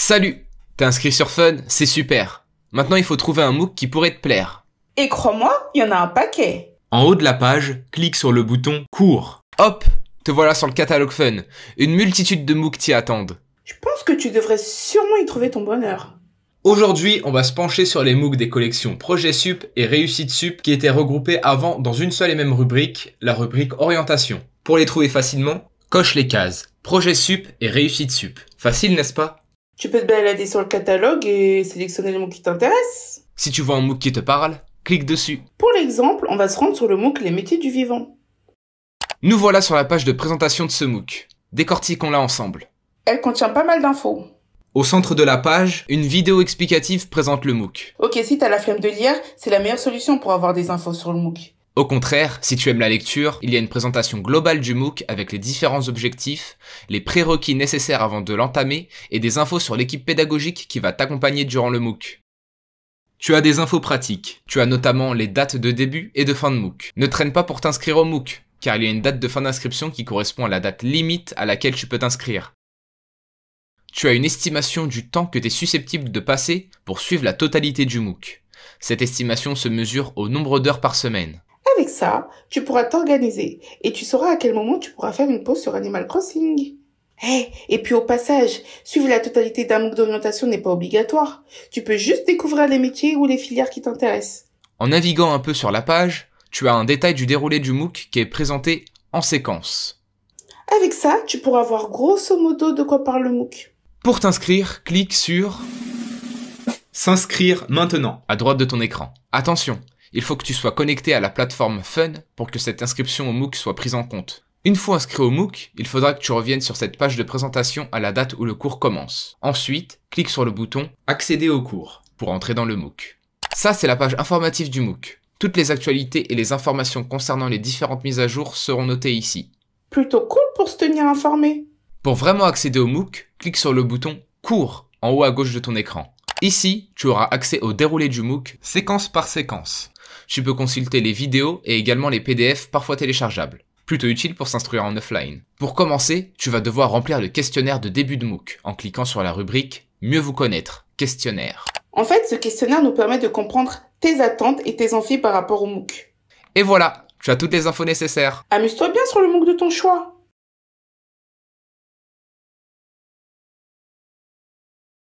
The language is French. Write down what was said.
Salut T'es inscrit sur Fun, c'est super. Maintenant, il faut trouver un MOOC qui pourrait te plaire. Et crois-moi, il y en a un paquet. En haut de la page, clique sur le bouton Cours. Hop Te voilà sur le catalogue Fun. Une multitude de MOOC t'y attendent. Je pense que tu devrais sûrement y trouver ton bonheur. Aujourd'hui, on va se pencher sur les MOOC des collections Projet Sup et Réussite Sup qui étaient regroupés avant dans une seule et même rubrique, la rubrique Orientation. Pour les trouver facilement, coche les cases Projet Sup et Réussite Sup. Facile, n'est-ce pas tu peux te balader sur le catalogue et sélectionner le MOOC qui t'intéresse. Si tu vois un MOOC qui te parle, clique dessus. Pour l'exemple, on va se rendre sur le MOOC Les métiers du vivant. Nous voilà sur la page de présentation de ce MOOC. Décortiquons-la ensemble. Elle contient pas mal d'infos. Au centre de la page, une vidéo explicative présente le MOOC. Ok, si t'as la flemme de lire, c'est la meilleure solution pour avoir des infos sur le MOOC. Au contraire, si tu aimes la lecture, il y a une présentation globale du MOOC avec les différents objectifs, les prérequis nécessaires avant de l'entamer et des infos sur l'équipe pédagogique qui va t'accompagner durant le MOOC. Tu as des infos pratiques, tu as notamment les dates de début et de fin de MOOC. Ne traîne pas pour t'inscrire au MOOC, car il y a une date de fin d'inscription qui correspond à la date limite à laquelle tu peux t'inscrire. Tu as une estimation du temps que tu es susceptible de passer pour suivre la totalité du MOOC. Cette estimation se mesure au nombre d'heures par semaine. Avec ça, tu pourras t'organiser et tu sauras à quel moment tu pourras faire une pause sur Animal Crossing. et puis au passage, suivre la totalité d'un MOOC d'orientation n'est pas obligatoire. Tu peux juste découvrir les métiers ou les filières qui t'intéressent. En naviguant un peu sur la page, tu as un détail du déroulé du MOOC qui est présenté en séquence. Avec ça, tu pourras voir grosso modo de quoi parle le MOOC. Pour t'inscrire, clique sur S'inscrire maintenant à droite de ton écran. Attention, il faut que tu sois connecté à la plateforme Fun pour que cette inscription au MOOC soit prise en compte. Une fois inscrit au MOOC, il faudra que tu reviennes sur cette page de présentation à la date où le cours commence. Ensuite, clique sur le bouton Accéder au cours pour entrer dans le MOOC. Ça, c'est la page informative du MOOC. Toutes les actualités et les informations concernant les différentes mises à jour seront notées ici. Plutôt cool pour se tenir informé. Pour vraiment accéder au MOOC, clique sur le bouton Cours en haut à gauche de ton écran. Ici, tu auras accès au déroulé du MOOC, séquence par séquence tu peux consulter les vidéos et également les PDF parfois téléchargeables. Plutôt utile pour s'instruire en offline. Pour commencer, tu vas devoir remplir le questionnaire de début de MOOC en cliquant sur la rubrique Mieux vous connaître, questionnaire. En fait, ce questionnaire nous permet de comprendre tes attentes et tes envies par rapport au MOOC. Et voilà, tu as toutes les infos nécessaires. Amuse-toi bien sur le MOOC de ton choix.